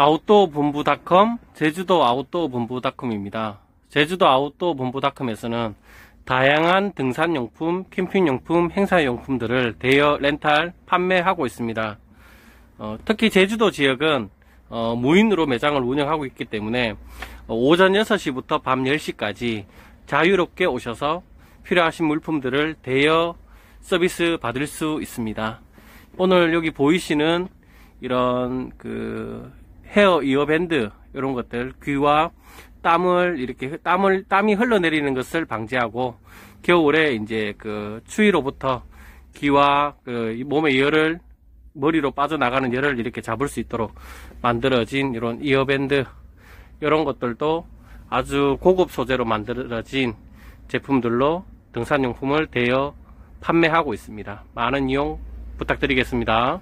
아웃도어 본부닷컴 제주도 아웃도어 본부닷컴입니다. 제주도 아웃도어 본부닷컴에서는 다양한 등산용품, 캠핑용품, 행사용품들을 대여 렌탈 판매하고 있습니다. 어, 특히 제주도 지역은 어, 무인으로 매장을 운영하고 있기 때문에 어, 오전 6시부터 밤 10시까지 자유롭게 오셔서 필요하신 물품들을 대여 서비스 받을 수 있습니다. 오늘 여기 보이시는 이런 그 헤어 이어밴드 이런 것들 귀와 땀을 이렇게 땀을 땀이 흘러내리는 것을 방지하고 겨울에 이제 그 추위로부터 귀와 그 몸의 열을 머리로 빠져나가는 열을 이렇게 잡을 수 있도록 만들어진 이런 이어밴드 이런 것들도 아주 고급 소재로 만들어진 제품들로 등산용품을 대여 판매하고 있습니다. 많은 이용 부탁드리겠습니다.